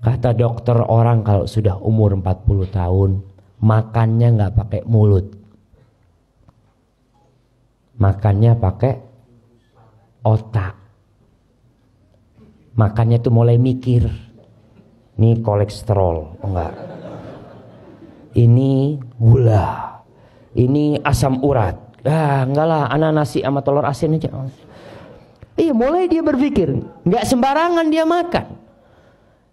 Kata dokter orang kalau sudah umur 40 tahun makannya nggak pakai mulut. Makannya pakai otak. Makannya tuh mulai mikir. Ini kolesterol, oh, enggak. Ini gula. Ini asam urat. Ah, enggak lah, anak nasi sama telur asin aja. Iya, mulai dia berpikir, enggak sembarangan dia makan.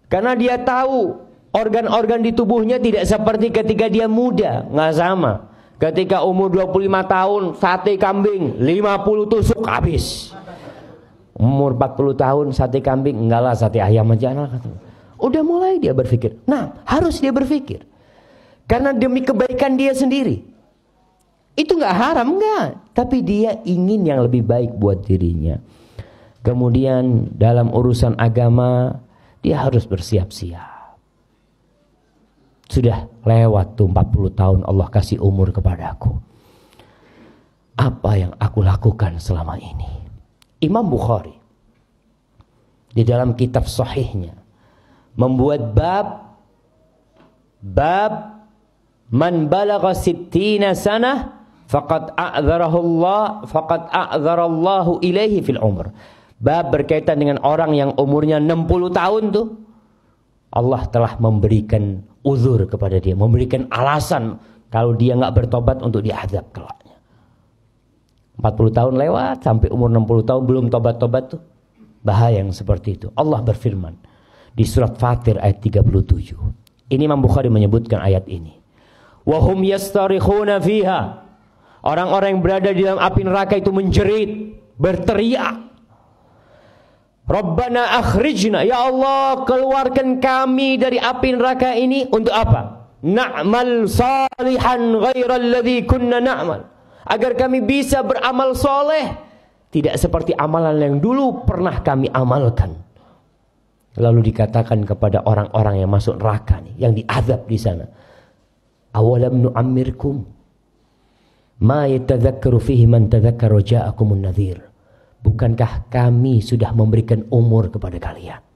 Karena dia tahu organ-organ di tubuhnya tidak seperti ketika dia muda, nggak sama. Ketika umur 25 tahun sate kambing 50 tusuk habis. Umur 40 tahun sate kambing enggak lah sate ayam aja lah Udah mulai dia berpikir. Nah, harus dia berpikir. Karena demi kebaikan dia sendiri. Itu nggak haram nggak, tapi dia ingin yang lebih baik buat dirinya. Kemudian dalam urusan agama dia harus bersiap-siap. Sudah lewat tuh 40 tahun Allah kasih umur kepadaku. Apa yang aku lakukan selama ini? Imam Bukhari di dalam kitab sahihnya membuat bab bab man balagha sittina sanah faqad a'dzarahu Allah faqad ilaihi fil umr Bab berkaitan dengan orang yang umurnya 60 tahun tuh. Allah telah memberikan uzur kepada dia. Memberikan alasan kalau dia nggak bertobat untuk diazab kelaknya. 40 tahun lewat sampai umur 60 tahun belum tobat-tobat tuh. Bahaya yang seperti itu. Allah berfirman di surat Fatir ayat 37. Ini Imam Bukhari menyebutkan ayat ini. Wahum yastarikhuna fiha. Orang-orang yang berada di dalam api neraka itu menjerit, berteriak Rabbana akhrijna ya Allah keluarkan kami dari api neraka ini untuk apa? Na'mal salihan ghairal ladzi kunna na'mal. Agar kami bisa beramal soleh tidak seperti amalan yang dulu pernah kami amalkan. Lalu dikatakan kepada orang-orang yang masuk neraka nih, yang diazab di sana. Awalam nu'ammirkum ma yatadhakkaru fihi man tadhakkara ja'akumun nadhir bukankah kami sudah memberikan umur kepada kalian?